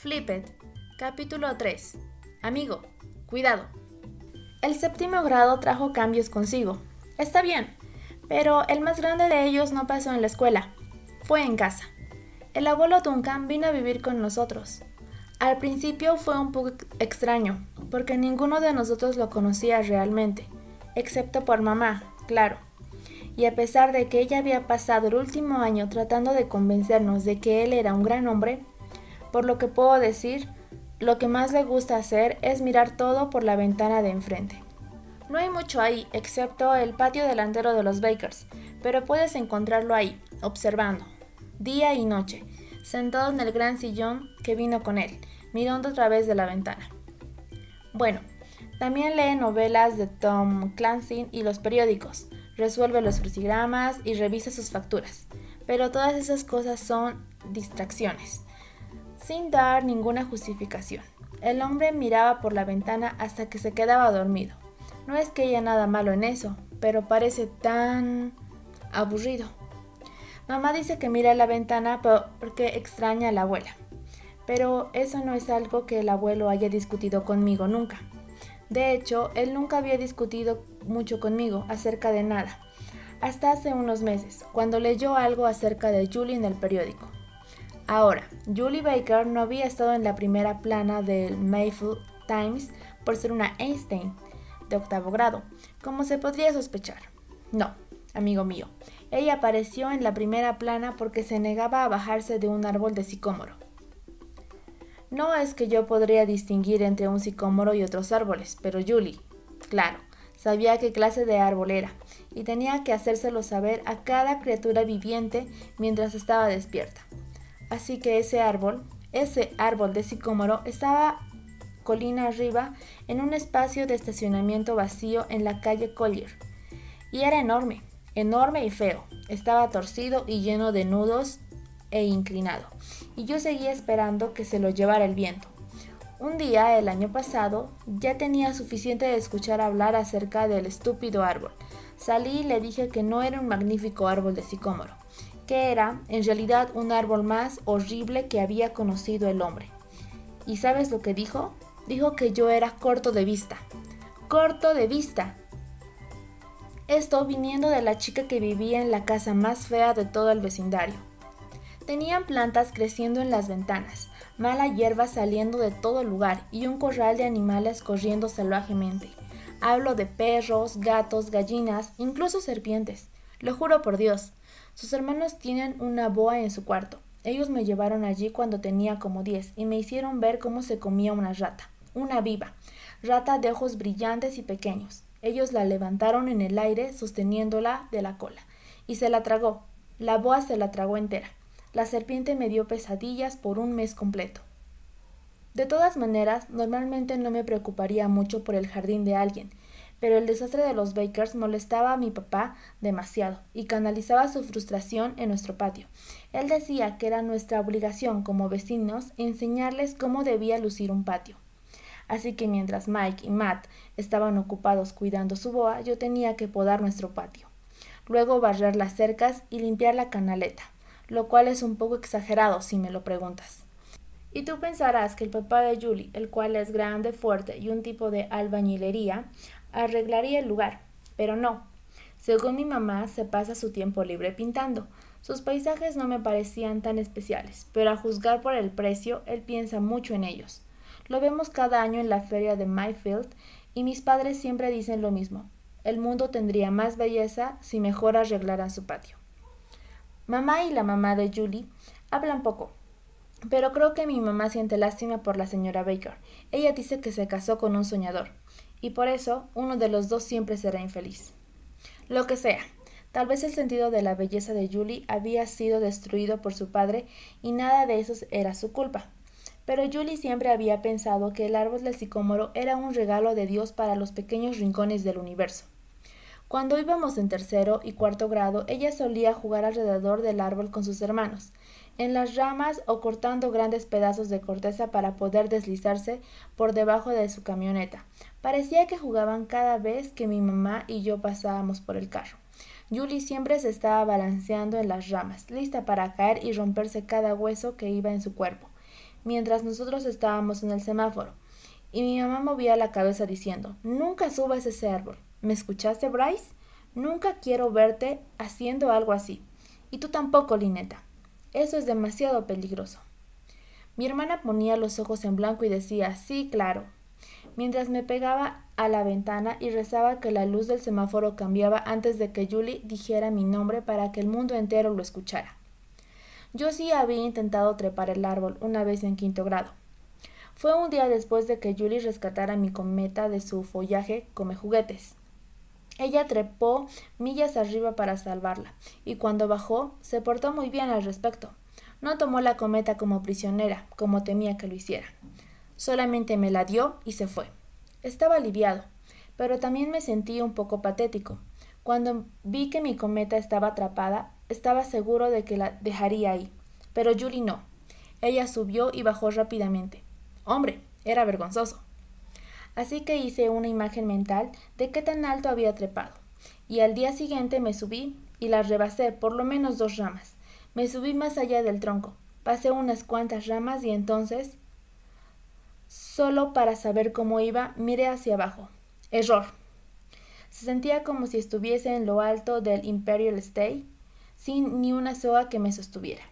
Flipped, capítulo 3. Amigo, cuidado. El séptimo grado trajo cambios consigo. Está bien, pero el más grande de ellos no pasó en la escuela, fue en casa. El abuelo Duncan vino a vivir con nosotros. Al principio fue un poco extraño, porque ninguno de nosotros lo conocía realmente, excepto por mamá, claro. Y a pesar de que ella había pasado el último año tratando de convencernos de que él era un gran hombre, por lo que puedo decir, lo que más le gusta hacer es mirar todo por la ventana de enfrente. No hay mucho ahí, excepto el patio delantero de los Bakers, pero puedes encontrarlo ahí, observando, día y noche, sentado en el gran sillón que vino con él, mirando a través de la ventana. Bueno, también lee novelas de Tom Clancy y los periódicos, resuelve los crucigramas y revisa sus facturas, pero todas esas cosas son distracciones sin dar ninguna justificación. El hombre miraba por la ventana hasta que se quedaba dormido. No es que haya nada malo en eso, pero parece tan aburrido. Mamá dice que mira la ventana porque extraña a la abuela, pero eso no es algo que el abuelo haya discutido conmigo nunca. De hecho, él nunca había discutido mucho conmigo acerca de nada, hasta hace unos meses, cuando leyó algo acerca de Julie en el periódico. Ahora, Julie Baker no había estado en la primera plana del Mayfield Times por ser una Einstein de octavo grado, como se podría sospechar. No, amigo mío, ella apareció en la primera plana porque se negaba a bajarse de un árbol de sicómoro. No es que yo podría distinguir entre un sicómoro y otros árboles, pero Julie, claro, sabía qué clase de árbol era y tenía que hacérselo saber a cada criatura viviente mientras estaba despierta. Así que ese árbol, ese árbol de sicómoro, estaba colina arriba en un espacio de estacionamiento vacío en la calle Collier. Y era enorme, enorme y feo. Estaba torcido y lleno de nudos e inclinado. Y yo seguía esperando que se lo llevara el viento. Un día, el año pasado, ya tenía suficiente de escuchar hablar acerca del estúpido árbol. Salí y le dije que no era un magnífico árbol de sicómoro, que era en realidad un árbol más horrible que había conocido el hombre. ¿Y sabes lo que dijo? Dijo que yo era corto de vista. ¡Corto de vista! Esto viniendo de la chica que vivía en la casa más fea de todo el vecindario. Tenían plantas creciendo en las ventanas, mala hierba saliendo de todo lugar y un corral de animales corriendo salvajemente. Hablo de perros, gatos, gallinas, incluso serpientes. Lo juro por Dios, sus hermanos tienen una boa en su cuarto. Ellos me llevaron allí cuando tenía como 10 y me hicieron ver cómo se comía una rata, una viva, rata de ojos brillantes y pequeños. Ellos la levantaron en el aire sosteniéndola de la cola y se la tragó. La boa se la tragó entera. La serpiente me dio pesadillas por un mes completo. De todas maneras, normalmente no me preocuparía mucho por el jardín de alguien, pero el desastre de los Bakers molestaba a mi papá demasiado y canalizaba su frustración en nuestro patio. Él decía que era nuestra obligación como vecinos enseñarles cómo debía lucir un patio. Así que mientras Mike y Matt estaban ocupados cuidando su boa, yo tenía que podar nuestro patio. Luego barrer las cercas y limpiar la canaleta, lo cual es un poco exagerado si me lo preguntas. Y tú pensarás que el papá de Julie, el cual es grande, fuerte y un tipo de albañilería, arreglaría el lugar, pero no. Según mi mamá, se pasa su tiempo libre pintando. Sus paisajes no me parecían tan especiales, pero a juzgar por el precio, él piensa mucho en ellos. Lo vemos cada año en la feria de Mayfield y mis padres siempre dicen lo mismo. El mundo tendría más belleza si mejor arreglaran su patio. Mamá y la mamá de Julie hablan poco, pero creo que mi mamá siente lástima por la señora Baker. Ella dice que se casó con un soñador y por eso uno de los dos siempre será infeliz. Lo que sea, tal vez el sentido de la belleza de Julie había sido destruido por su padre y nada de eso era su culpa. Pero Julie siempre había pensado que el árbol del sicómoro era un regalo de Dios para los pequeños rincones del universo. Cuando íbamos en tercero y cuarto grado, ella solía jugar alrededor del árbol con sus hermanos, en las ramas o cortando grandes pedazos de corteza para poder deslizarse por debajo de su camioneta. Parecía que jugaban cada vez que mi mamá y yo pasábamos por el carro. Julie siempre se estaba balanceando en las ramas, lista para caer y romperse cada hueso que iba en su cuerpo, mientras nosotros estábamos en el semáforo. Y mi mamá movía la cabeza diciendo, Nunca subas ese árbol. ¿Me escuchaste, Bryce? Nunca quiero verte haciendo algo así. Y tú tampoco, Lineta. Eso es demasiado peligroso. Mi hermana ponía los ojos en blanco y decía, sí, claro, mientras me pegaba a la ventana y rezaba que la luz del semáforo cambiaba antes de que Julie dijera mi nombre para que el mundo entero lo escuchara. Yo sí había intentado trepar el árbol una vez en quinto grado. Fue un día después de que Julie rescatara mi cometa de su follaje come juguetes. Ella trepó millas arriba para salvarla, y cuando bajó, se portó muy bien al respecto. No tomó la cometa como prisionera, como temía que lo hiciera. Solamente me la dio y se fue. Estaba aliviado, pero también me sentí un poco patético. Cuando vi que mi cometa estaba atrapada, estaba seguro de que la dejaría ahí. Pero Yuri no. Ella subió y bajó rápidamente. Hombre, era vergonzoso así que hice una imagen mental de qué tan alto había trepado. Y al día siguiente me subí y la rebasé por lo menos dos ramas. Me subí más allá del tronco, pasé unas cuantas ramas y entonces, solo para saber cómo iba, miré hacia abajo. Error. Se sentía como si estuviese en lo alto del Imperial State, sin ni una soga que me sostuviera.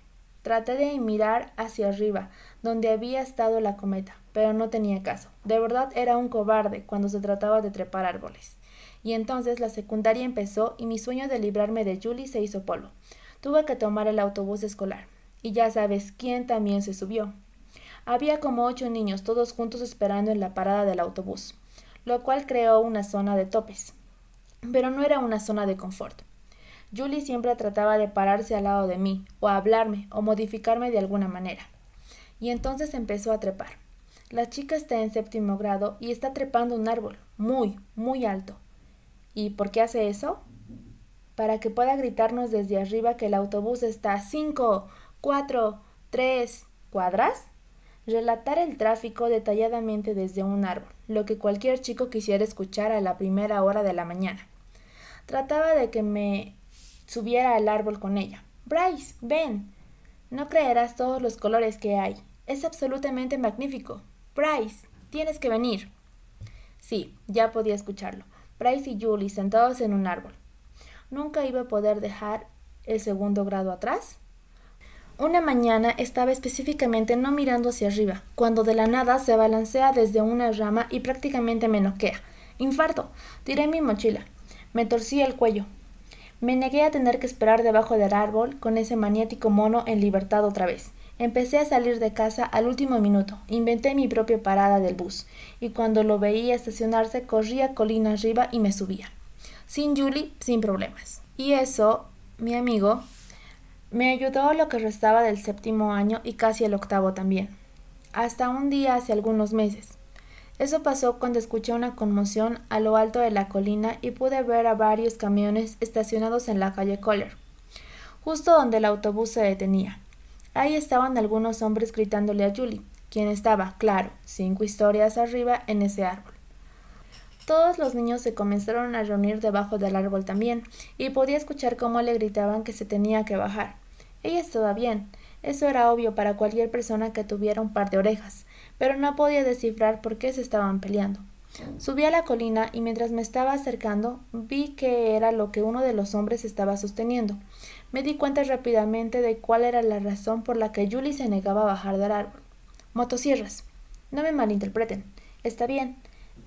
Traté de mirar hacia arriba, donde había estado la cometa, pero no tenía caso. De verdad era un cobarde cuando se trataba de trepar árboles. Y entonces la secundaria empezó y mi sueño de librarme de Julie se hizo polvo. Tuve que tomar el autobús escolar. Y ya sabes quién también se subió. Había como ocho niños todos juntos esperando en la parada del autobús, lo cual creó una zona de topes. Pero no era una zona de confort. Julie siempre trataba de pararse al lado de mí, o hablarme, o modificarme de alguna manera. Y entonces empezó a trepar. La chica está en séptimo grado y está trepando un árbol, muy, muy alto. ¿Y por qué hace eso? Para que pueda gritarnos desde arriba que el autobús está a 5, 4, 3 cuadras. Relatar el tráfico detalladamente desde un árbol, lo que cualquier chico quisiera escuchar a la primera hora de la mañana. Trataba de que me subiera al árbol con ella. Bryce, ven. No creerás todos los colores que hay. Es absolutamente magnífico. —Price, tienes que venir. Sí, ya podía escucharlo. Price y Julie sentados en un árbol. ¿Nunca iba a poder dejar el segundo grado atrás? Una mañana estaba específicamente no mirando hacia arriba, cuando de la nada se balancea desde una rama y prácticamente me noquea. Infarto. Tiré mi mochila. Me torcí el cuello. Me negué a tener que esperar debajo del árbol con ese maniático mono en libertad otra vez. Empecé a salir de casa al último minuto, inventé mi propia parada del bus, y cuando lo veía estacionarse corría colina arriba y me subía. Sin Julie, sin problemas. Y eso, mi amigo, me ayudó lo que restaba del séptimo año y casi el octavo también. Hasta un día hace algunos meses. Eso pasó cuando escuché una conmoción a lo alto de la colina y pude ver a varios camiones estacionados en la calle Coller, justo donde el autobús se detenía. Ahí estaban algunos hombres gritándole a Julie, quien estaba, claro, cinco historias arriba en ese árbol. Todos los niños se comenzaron a reunir debajo del árbol también, y podía escuchar cómo le gritaban que se tenía que bajar. Ella estaba bien, eso era obvio para cualquier persona que tuviera un par de orejas, pero no podía descifrar por qué se estaban peleando. Subí a la colina y mientras me estaba acercando vi que era lo que uno de los hombres estaba sosteniendo. Me di cuenta rápidamente de cuál era la razón por la que Julie se negaba a bajar del árbol. Motosierras. No me malinterpreten. Está bien.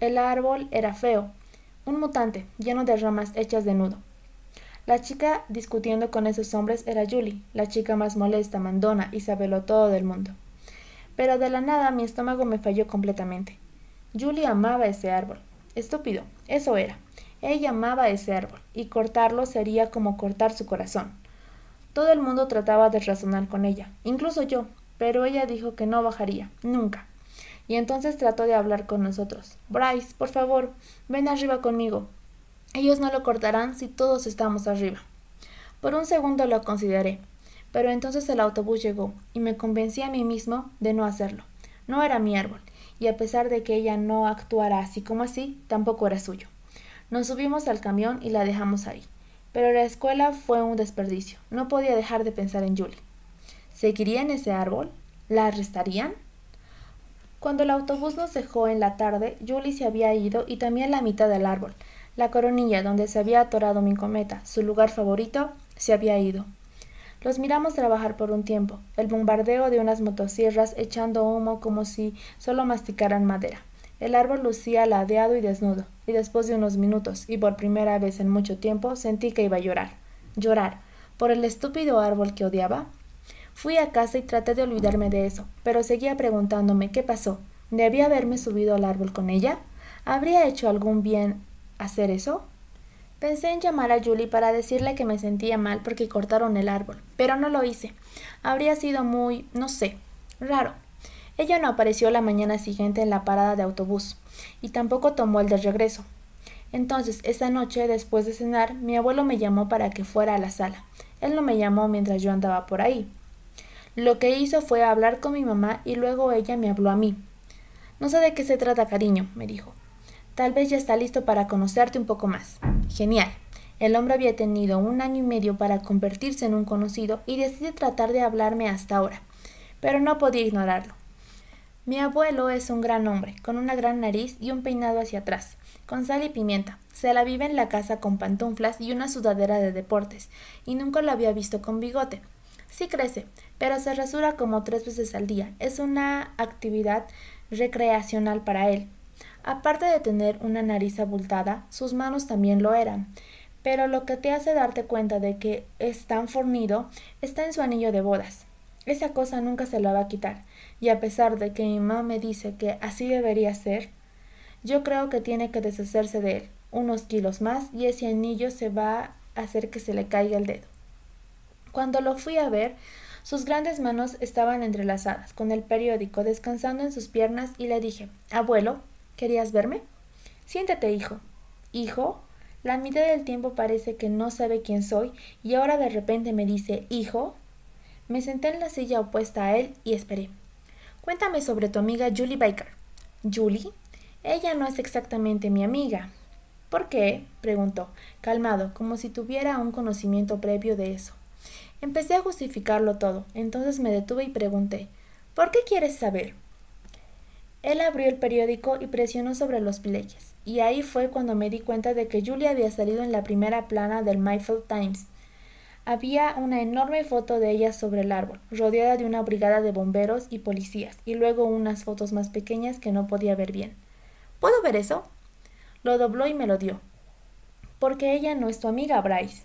El árbol era feo. Un mutante, lleno de ramas hechas de nudo. La chica discutiendo con esos hombres era Julie, la chica más molesta, mandona y sabelo todo del mundo. Pero de la nada mi estómago me falló completamente. Julie amaba ese árbol. Estúpido, eso era. Ella amaba ese árbol, y cortarlo sería como cortar su corazón. Todo el mundo trataba de razonar con ella, incluso yo, pero ella dijo que no bajaría, nunca. Y entonces trató de hablar con nosotros. Bryce, por favor, ven arriba conmigo. Ellos no lo cortarán si todos estamos arriba. Por un segundo lo consideré, pero entonces el autobús llegó y me convencí a mí mismo de no hacerlo. No era mi árbol, y a pesar de que ella no actuara así como así, tampoco era suyo. Nos subimos al camión y la dejamos ahí. Pero la escuela fue un desperdicio. No podía dejar de pensar en Julie. ¿Seguirían ese árbol? ¿La arrestarían? Cuando el autobús nos dejó en la tarde, Julie se había ido y también la mitad del árbol. La coronilla donde se había atorado mi cometa, su lugar favorito, se había ido. Los miramos trabajar por un tiempo, el bombardeo de unas motosierras echando humo como si solo masticaran madera. El árbol lucía ladeado y desnudo, y después de unos minutos, y por primera vez en mucho tiempo, sentí que iba a llorar. Llorar. ¿Por el estúpido árbol que odiaba? Fui a casa y traté de olvidarme de eso, pero seguía preguntándome qué pasó. ¿Debía haberme subido al árbol con ella? ¿Habría hecho algún bien hacer eso? Pensé en llamar a Julie para decirle que me sentía mal porque cortaron el árbol, pero no lo hice. Habría sido muy, no sé, raro. Ella no apareció la mañana siguiente en la parada de autobús, y tampoco tomó el de regreso. Entonces, esa noche, después de cenar, mi abuelo me llamó para que fuera a la sala. Él no me llamó mientras yo andaba por ahí. Lo que hizo fue hablar con mi mamá y luego ella me habló a mí. No sé de qué se trata, cariño, me dijo. Tal vez ya está listo para conocerte un poco más. Genial. El hombre había tenido un año y medio para convertirse en un conocido y decide tratar de hablarme hasta ahora, pero no podía ignorarlo. Mi abuelo es un gran hombre, con una gran nariz y un peinado hacia atrás, con sal y pimienta. Se la vive en la casa con pantuflas y una sudadera de deportes, y nunca lo había visto con bigote. Sí crece, pero se rasura como tres veces al día. Es una actividad recreacional para él. Aparte de tener una nariz abultada, sus manos también lo eran. Pero lo que te hace darte cuenta de que es tan fornido está en su anillo de bodas. Esa cosa nunca se la va a quitar y a pesar de que mi mamá me dice que así debería ser, yo creo que tiene que deshacerse de él unos kilos más y ese anillo se va a hacer que se le caiga el dedo. Cuando lo fui a ver, sus grandes manos estaban entrelazadas, con el periódico descansando en sus piernas, y le dije, Abuelo, ¿querías verme? Siéntate, hijo. Hijo, la mitad del tiempo parece que no sabe quién soy, y ahora de repente me dice, Hijo. Me senté en la silla opuesta a él y esperé. Cuéntame sobre tu amiga Julie Baker. Julie, ella no es exactamente mi amiga. ¿Por qué? preguntó, calmado, como si tuviera un conocimiento previo de eso. Empecé a justificarlo todo, entonces me detuve y pregunté, ¿por qué quieres saber? Él abrió el periódico y presionó sobre los pleyes, y ahí fue cuando me di cuenta de que Julie había salido en la primera plana del Myfield Times había una enorme foto de ella sobre el árbol, rodeada de una brigada de bomberos y policías, y luego unas fotos más pequeñas que no podía ver bien. ¿Puedo ver eso? Lo dobló y me lo dio. Porque ella no es tu amiga, Bryce.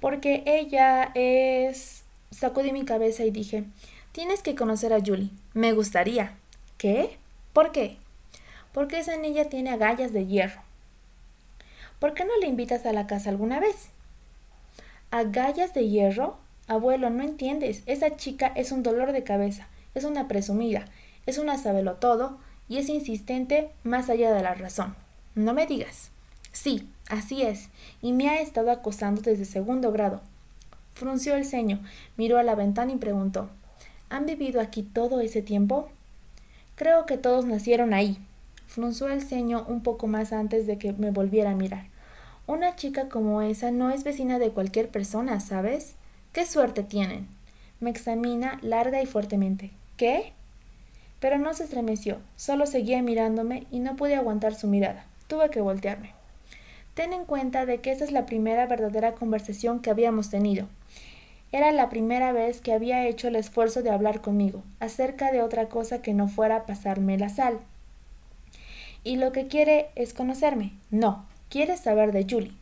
Porque ella es... Sacudí mi cabeza y dije, tienes que conocer a Julie. Me gustaría. ¿Qué? ¿Por qué? Porque esa niña tiene agallas de hierro. ¿Por qué no le invitas a la casa alguna vez? ¿Agallas de hierro? Abuelo, no entiendes. Esa chica es un dolor de cabeza, es una presumida, es una sabelotodo y es insistente más allá de la razón. No me digas. Sí, así es, y me ha estado acosando desde segundo grado. Frunció el ceño, miró a la ventana y preguntó ¿Han vivido aquí todo ese tiempo? Creo que todos nacieron ahí. Frunció el ceño un poco más antes de que me volviera a mirar. Una chica como esa no es vecina de cualquier persona, ¿sabes? ¡Qué suerte tienen! Me examina larga y fuertemente. ¿Qué? Pero no se estremeció, solo seguía mirándome y no pude aguantar su mirada. Tuve que voltearme. Ten en cuenta de que esa es la primera verdadera conversación que habíamos tenido. Era la primera vez que había hecho el esfuerzo de hablar conmigo acerca de otra cosa que no fuera pasarme la sal. Y lo que quiere es conocerme. No, ¿Quieres saber de Julie?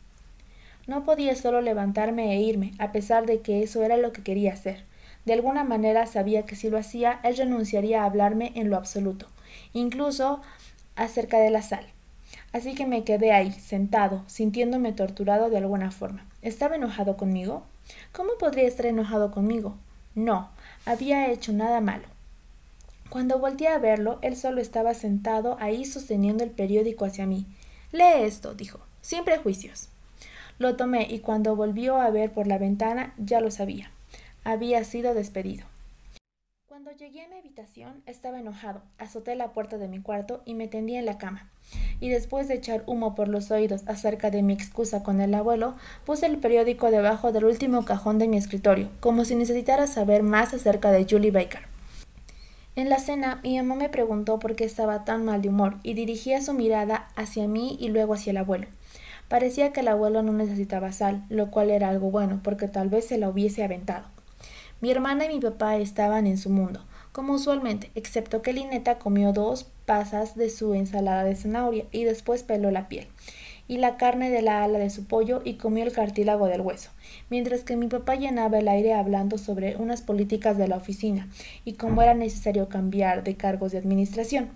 No podía solo levantarme e irme, a pesar de que eso era lo que quería hacer. De alguna manera sabía que si lo hacía, él renunciaría a hablarme en lo absoluto, incluso acerca de la sal. Así que me quedé ahí, sentado, sintiéndome torturado de alguna forma. ¿Estaba enojado conmigo? ¿Cómo podría estar enojado conmigo? No, había hecho nada malo. Cuando volteé a verlo, él solo estaba sentado ahí sosteniendo el periódico hacia mí. Lee esto, dijo, sin prejuicios. Lo tomé y cuando volvió a ver por la ventana ya lo sabía. Había sido despedido. Cuando llegué a mi habitación estaba enojado. Azoté la puerta de mi cuarto y me tendí en la cama. Y después de echar humo por los oídos acerca de mi excusa con el abuelo, puse el periódico debajo del último cajón de mi escritorio, como si necesitara saber más acerca de Julie Baker. En la cena, mi mamá me preguntó por qué estaba tan mal de humor y dirigía su mirada hacia mí y luego hacia el abuelo. Parecía que el abuelo no necesitaba sal, lo cual era algo bueno, porque tal vez se la hubiese aventado. Mi hermana y mi papá estaban en su mundo, como usualmente, excepto que Lineta comió dos pasas de su ensalada de zanahoria y después peló la piel y la carne de la ala de su pollo y comió el cartílago del hueso, mientras que mi papá llenaba el aire hablando sobre unas políticas de la oficina y cómo era necesario cambiar de cargos de administración.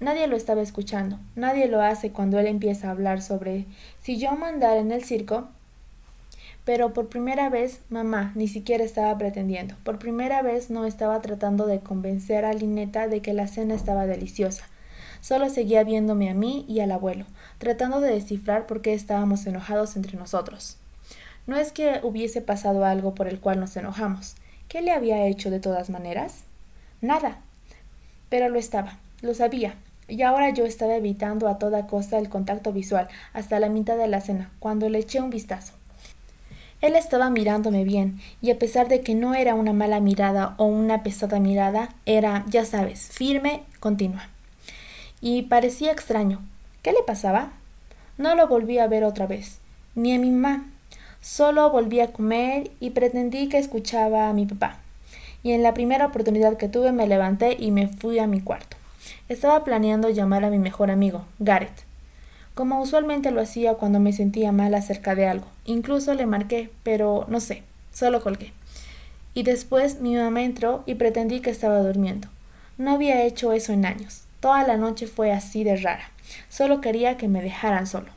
Nadie lo estaba escuchando, nadie lo hace cuando él empieza a hablar sobre si yo mandara en el circo, pero por primera vez mamá ni siquiera estaba pretendiendo. Por primera vez no estaba tratando de convencer a Lineta de que la cena estaba deliciosa, Solo seguía viéndome a mí y al abuelo, tratando de descifrar por qué estábamos enojados entre nosotros. No es que hubiese pasado algo por el cual nos enojamos. ¿Qué le había hecho de todas maneras? Nada. Pero lo estaba, lo sabía, y ahora yo estaba evitando a toda costa el contacto visual hasta la mitad de la cena, cuando le eché un vistazo. Él estaba mirándome bien, y a pesar de que no era una mala mirada o una pesada mirada, era, ya sabes, firme, continua y parecía extraño. ¿Qué le pasaba? No lo volví a ver otra vez, ni a mi mamá. Solo volví a comer y pretendí que escuchaba a mi papá. Y en la primera oportunidad que tuve me levanté y me fui a mi cuarto. Estaba planeando llamar a mi mejor amigo, Gareth, como usualmente lo hacía cuando me sentía mal acerca de algo. Incluso le marqué, pero no sé, solo colgué. Y después mi mamá entró y pretendí que estaba durmiendo. No había hecho eso en años. Toda la noche fue así de rara. Solo quería que me dejaran solo.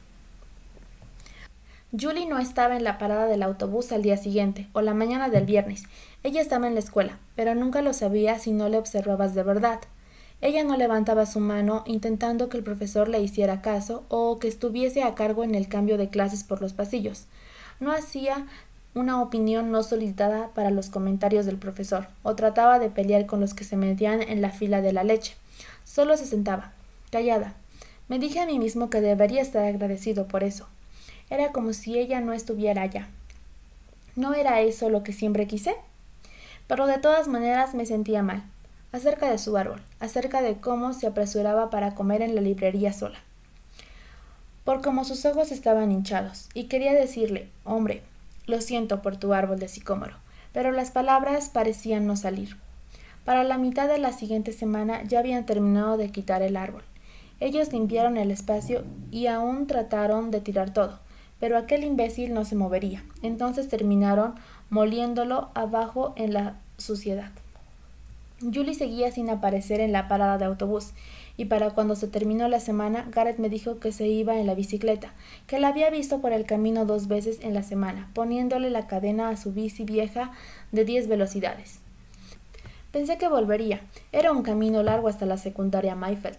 Julie no estaba en la parada del autobús al día siguiente o la mañana del viernes. Ella estaba en la escuela, pero nunca lo sabía si no le observabas de verdad. Ella no levantaba su mano intentando que el profesor le hiciera caso o que estuviese a cargo en el cambio de clases por los pasillos. No hacía una opinión no solicitada para los comentarios del profesor o trataba de pelear con los que se metían en la fila de la leche. Solo se sentaba, callada. Me dije a mí mismo que debería estar agradecido por eso. Era como si ella no estuviera allá. ¿No era eso lo que siempre quise? Pero de todas maneras me sentía mal, acerca de su árbol, acerca de cómo se apresuraba para comer en la librería sola. Por como sus ojos estaban hinchados, y quería decirle, hombre, lo siento por tu árbol de sicómoro, pero las palabras parecían no salir. Para la mitad de la siguiente semana ya habían terminado de quitar el árbol. Ellos limpiaron el espacio y aún trataron de tirar todo, pero aquel imbécil no se movería. Entonces terminaron moliéndolo abajo en la suciedad. Julie seguía sin aparecer en la parada de autobús, y para cuando se terminó la semana, Garrett me dijo que se iba en la bicicleta, que la había visto por el camino dos veces en la semana, poniéndole la cadena a su bici vieja de diez velocidades. Pensé que volvería. Era un camino largo hasta la secundaria Mayfeld.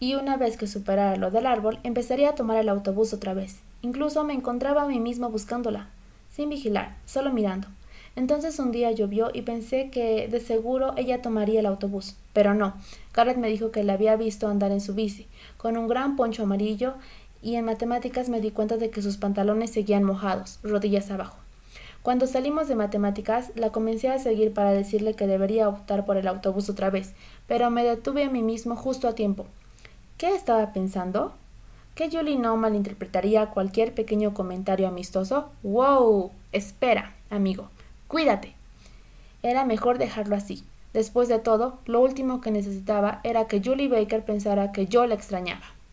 Y una vez que superara lo del árbol, empezaría a tomar el autobús otra vez. Incluso me encontraba a mí mismo buscándola, sin vigilar, solo mirando. Entonces un día llovió y pensé que de seguro ella tomaría el autobús, pero no. Garrett me dijo que la había visto andar en su bici, con un gran poncho amarillo, y en matemáticas me di cuenta de que sus pantalones seguían mojados, rodillas abajo. Cuando salimos de matemáticas, la comencé a seguir para decirle que debería optar por el autobús otra vez, pero me detuve a mí mismo justo a tiempo. ¿Qué estaba pensando? ¿Que Julie no malinterpretaría cualquier pequeño comentario amistoso? ¡Wow! Espera, amigo. Cuídate. Era mejor dejarlo así. Después de todo, lo último que necesitaba era que Julie Baker pensara que yo la extrañaba.